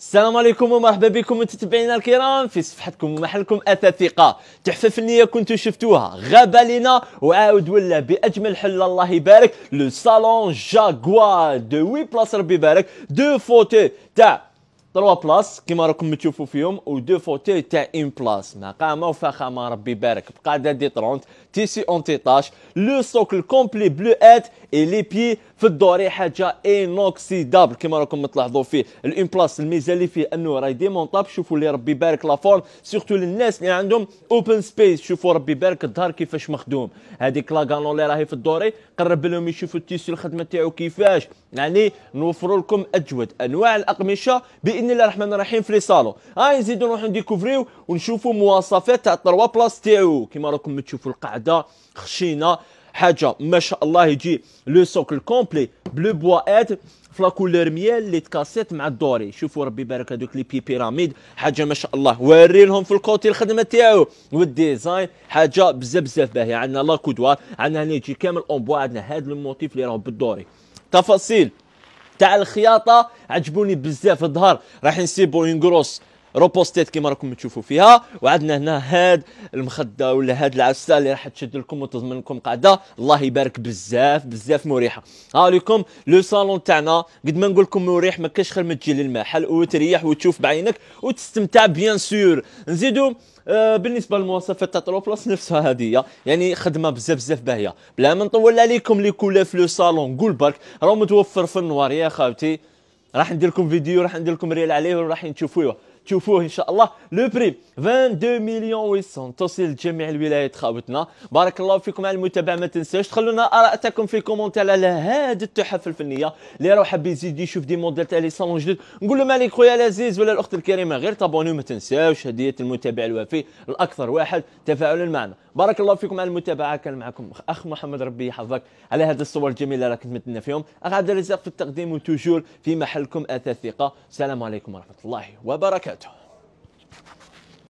السلام عليكم ومرحبا بكم متابعينا الكرام في صفحتكم ومحلكم اثاث ثقه تحفه فنيه كنتو شفتوها غابة لنا وعاود ولا باجمل حل الله يبارك لو صالون جاكوا دو وي بلاص ربي يبارك دو فوتي تاع 3 بلاص كيما راكم تشوفوا فيهم و دو فوتي تاع اون بلاص مقامه وفخامه ربي يبارك بقاده دي 30 تي سي اون 13 لو سوكل كومبلي بلو ات اي لي بي في الدوري حاجه انوكسيدابل كما راكم تلاحظوا فيه الان بلاس الميزه اللي فيه انه راهي ديمونطاب شوفوا اللي ربي يبارك لا فورم سورتو للناس اللي عندهم اوبن سبيس شوفوا ربي يبارك الظهر كيفاش مخدوم هذيك لا كانون اللي راهي في الدوري قرب لهم يشوفوا التيسو الخدمه تاعو كيفاش يعني نوفروا لكم اجود انواع الاقمشه باذن الله الرحمن الرحيم في لي صالون هاي نزيدو نروحو نديكوفريو ونشوفوا مواصفات تاع التروا بلاص تاعو كما راكم تشوفوا القاعده خشينه حاجه ما شاء الله يجي لو سوكل كومبلي بلو بوا اد في كولور ميال اللي تكاسيت مع الدوري شوفوا ربي يبارك هذوك لي بي بيراميد حاجه ما شاء الله وري لهم في الكوتي الخدمه تاعو والديزاين حاجه بزاف بزاف باهيه عندنا لا كودوار عندنا هنا يجي كامل اون بوا عندنا هذا الموتيف اللي راه بالدوري تفاصيل تاع الخياطه عجبوني بزاف الظهر راح نسيبو انغروس روبوستيت كما راكم تشوفوا فيها وعندنا هنا هاد المخده ولا هاد العسله اللي راح تشد لكم وتضمن لكم قاعده الله يبارك بزاف بزاف مريحه ها لكم لو صالون تاعنا قد ما نقول لكم مريح ما كاش خير ما تجي للمحل وتريح وتشوف بعينك وتستمتع بيان سور نزيدو آه، بالنسبه للمواصفات تاع طروبلاس نفسها هذه يعني خدمه بزاف بزاف باهيه بلا ما نطول عليكم لي كولا في لو صالون قول برك راه متوفر في النوار يا خاوتي راح ندير لكم فيديو راح ندير لكم ريال عليه وراح نشوفوه تشوفوه ان شاء الله لو بري 22 مليون و800 توصل لجميع الولايات خاوتنا بارك الله فيكم على المتابعه ما تنساوش تخلونا ارائكم في الكومنتات على هذه التحف الفنيه اللي راهو حاب يزيد يشوف دي موديل تاع لي صالون جدد نقول لهم عليك خويا العزيز ولا الاخت الكريمه غير تابوني ما تنساوش هديه المتابع الوفي الاكثر واحد تفاعلا معنا بارك الله فيكم على المتابعه كان معكم اخ محمد ربي يحفظك على هذه الصور الجميله اللي راك متنا فيهم اخ عبد الرزاق في التقديم وتوجور في محلكم اثاث ثقه السلام عليكم ورحمه الله وبركاته 해야죠.